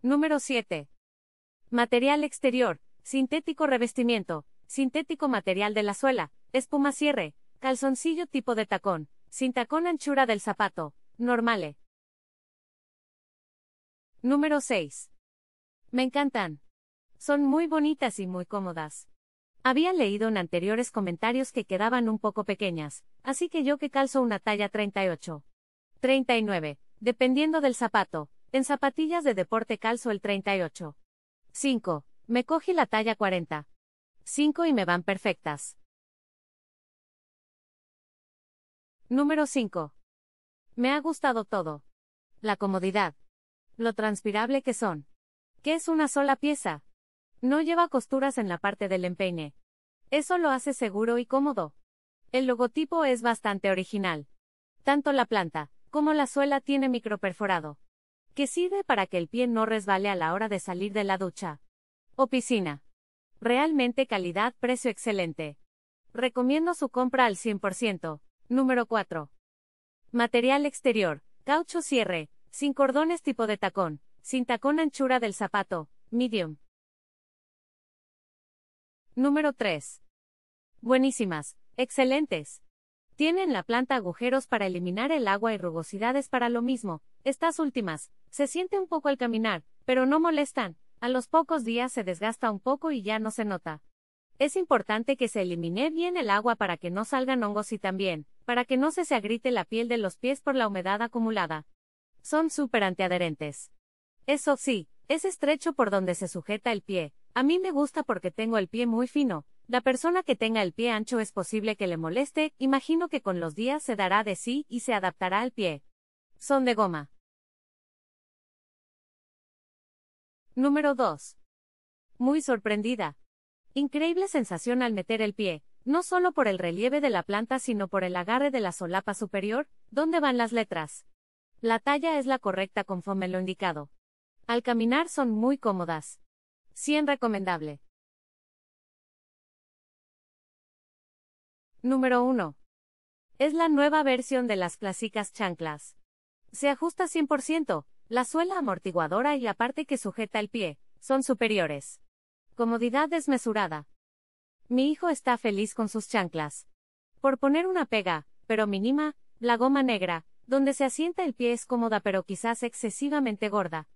Número 7. Material exterior, sintético revestimiento, sintético material de la suela, espuma cierre, calzoncillo tipo de tacón, sin tacón anchura del zapato, normale. Número 6. Me encantan. Son muy bonitas y muy cómodas. Había leído en anteriores comentarios que quedaban un poco pequeñas, así que yo que calzo una talla 38. 39, dependiendo del zapato, en zapatillas de deporte calzo el 38. 5. Me cogí la talla 40. 5 y me van perfectas. Número 5. Me ha gustado todo. La comodidad. Lo transpirable que son. Que es una sola pieza. No lleva costuras en la parte del empeine. Eso lo hace seguro y cómodo. El logotipo es bastante original. Tanto la planta, como la suela tiene microperforado que sirve para que el pie no resbale a la hora de salir de la ducha o piscina. Realmente calidad, precio excelente. Recomiendo su compra al 100%. Número 4. Material exterior, caucho cierre, sin cordones tipo de tacón, sin tacón anchura del zapato, medium. Número 3. Buenísimas, excelentes. Tienen la planta agujeros para eliminar el agua y rugosidades para lo mismo, estas últimas, se siente un poco al caminar, pero no molestan, a los pocos días se desgasta un poco y ya no se nota. Es importante que se elimine bien el agua para que no salgan hongos y también, para que no se se agrite la piel de los pies por la humedad acumulada. Son súper antiadherentes. Eso sí, es estrecho por donde se sujeta el pie. A mí me gusta porque tengo el pie muy fino. La persona que tenga el pie ancho es posible que le moleste, imagino que con los días se dará de sí y se adaptará al pie. Son de goma. Número 2. Muy sorprendida. Increíble sensación al meter el pie, no solo por el relieve de la planta sino por el agarre de la solapa superior, donde van las letras. La talla es la correcta conforme lo indicado. Al caminar son muy cómodas. 100 recomendable. Número 1. Es la nueva versión de las clásicas chanclas. Se ajusta 100%, la suela amortiguadora y la parte que sujeta el pie, son superiores. Comodidad desmesurada. Mi hijo está feliz con sus chanclas. Por poner una pega, pero mínima, la goma negra, donde se asienta el pie es cómoda pero quizás excesivamente gorda.